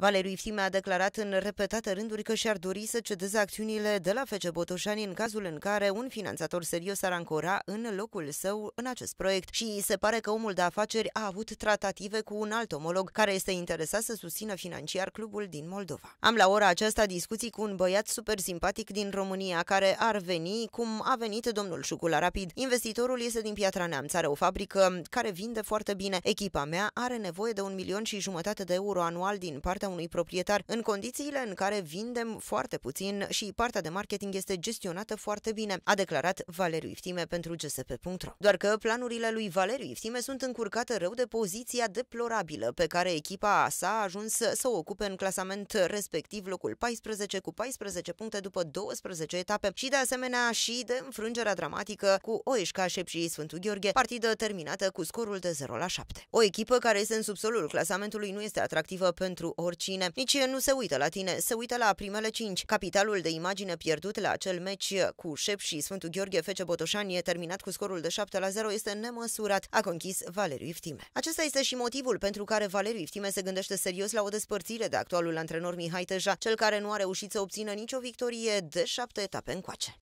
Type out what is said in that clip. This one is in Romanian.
Valeriu Iftime a declarat în repetate rânduri că și-ar dori să cedeze acțiunile de la Fece Botoșani în cazul în care un finanțator serios ar ancora în locul său în acest proiect și se pare că omul de afaceri a avut tratative cu un alt omolog care este interesat să susțină financiar clubul din Moldova. Am la ora aceasta discuții cu un băiat super simpatic din România care ar veni cum a venit domnul Șucula Rapid. Investitorul este din Piatra Neamț, are o fabrică care vinde foarte bine. Echipa mea are nevoie de un milion și jumătate de euro anual din partea unui proprietar, în condițiile în care vindem foarte puțin și partea de marketing este gestionată foarte bine, a declarat Valeriu Iftime pentru gsp.ro. Doar că planurile lui Valeriu Iftime sunt încurcate rău de poziția deplorabilă pe care echipa sa a ajuns să o ocupe în clasament respectiv locul 14 cu 14 puncte după 12 etape și de asemenea și de înfrângerea dramatică cu Oeșca și Sfântul Gheorghe, partidă terminată cu scorul de 0 la 7. O echipă care este în subsolul clasamentului nu este atractivă pentru orice oricine. Nici nu se uită la tine, se uită la primele cinci. Capitalul de imagine pierdut la acel meci cu Șep și Sfântul Gheorghe Fece Botoșani, terminat cu scorul de 7 la 0, este nemăsurat, a conchis Valeriu Iftime. Acesta este și motivul pentru care Valeriu Iftime se gândește serios la o despărțire de actualul antrenor Mihai Teja, cel care nu a reușit să obțină nicio victorie de șapte etape încoace.